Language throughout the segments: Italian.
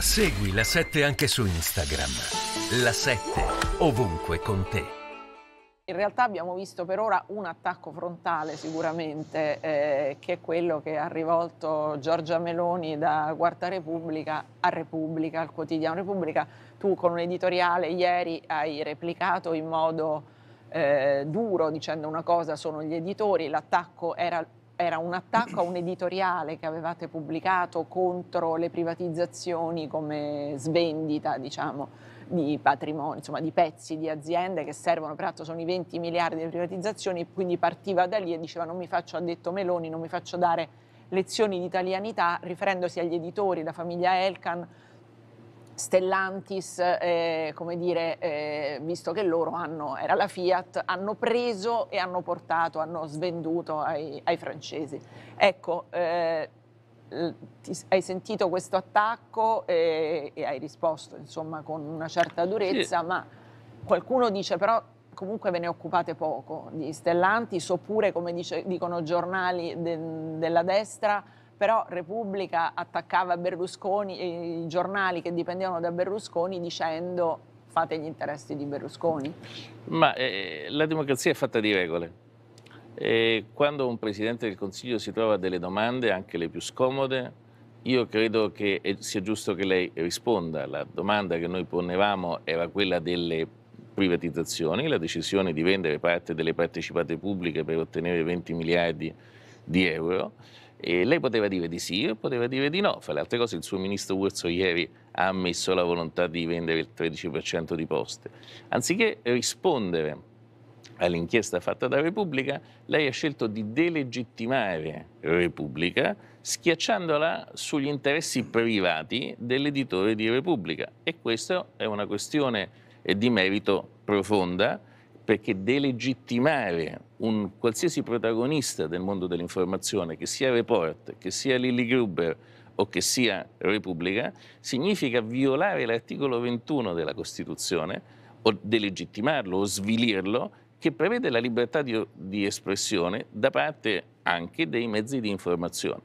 Segui la 7 anche su Instagram. La 7 ovunque con te. In realtà abbiamo visto per ora un attacco frontale sicuramente, eh, che è quello che ha rivolto Giorgia Meloni da Quarta Repubblica a Repubblica, al quotidiano Repubblica. Tu con un editoriale ieri hai replicato in modo eh, duro dicendo una cosa sono gli editori, l'attacco era era un attacco a un editoriale che avevate pubblicato contro le privatizzazioni come svendita, diciamo, di patrimoni, insomma di pezzi di aziende che servono, peraltro sono i 20 miliardi di privatizzazioni, quindi partiva da lì e diceva non mi faccio, ha detto Meloni, non mi faccio dare lezioni di italianità, riferendosi agli editori, la famiglia Elkan, Stellantis, eh, come dire, eh, visto che loro hanno, era la Fiat, hanno preso e hanno portato, hanno svenduto ai, ai francesi. Ecco, eh, ti, hai sentito questo attacco e, eh, e, hai risposto insomma con una certa durezza, sì. ma qualcuno dice però comunque ve ne occupate poco di Stellantis oppure come dice, dicono giornali de, della destra però Repubblica attaccava Berlusconi, i giornali che dipendevano da Berlusconi dicendo fate gli interessi di Berlusconi. Ma eh, la democrazia è fatta di regole. E quando un Presidente del Consiglio si trova delle domande, anche le più scomode, io credo che sia giusto che lei risponda. La domanda che noi ponevamo era quella delle privatizzazioni, la decisione di vendere parte delle partecipate pubbliche per ottenere 20 miliardi di euro e lei poteva dire di sì e poteva dire di no. Fra le altre cose il suo ministro Urso ieri ha ammesso la volontà di vendere il 13% di poste. Anziché rispondere all'inchiesta fatta da Repubblica, lei ha scelto di delegittimare Repubblica schiacciandola sugli interessi privati dell'editore di Repubblica. E questa è una questione di merito profonda perché delegittimare un qualsiasi protagonista del mondo dell'informazione, che sia Report, che sia Lilly Gruber o che sia Repubblica, significa violare l'articolo 21 della Costituzione o delegittimarlo o svilirlo, che prevede la libertà di, di espressione da parte anche dei mezzi di informazione.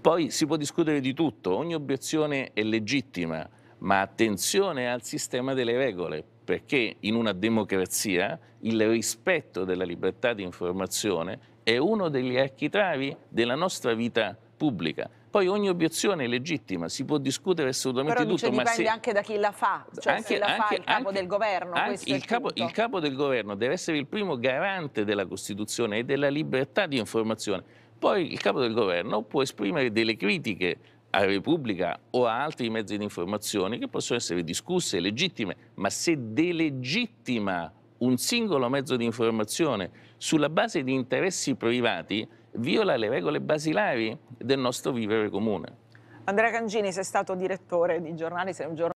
Poi si può discutere di tutto, ogni obiezione è legittima, ma attenzione al sistema delle regole, perché in una democrazia il rispetto della libertà di informazione è uno degli architravi della nostra vita pubblica. Poi ogni obiezione è legittima, si può discutere assolutamente Però, tutto. ma dipende se... anche da chi la fa, cioè anche, se la anche, fa il capo anche, del governo. Il, il, capo, il capo del governo deve essere il primo garante della Costituzione e della libertà di informazione. Poi il capo del governo può esprimere delle critiche a Repubblica o a altri mezzi di informazione che possono essere discusse, legittime, ma se delegittima un singolo mezzo di informazione sulla base di interessi privati viola le regole basilari del nostro vivere comune. Andrea Cangini, sei stato direttore di giornali, sei un giornale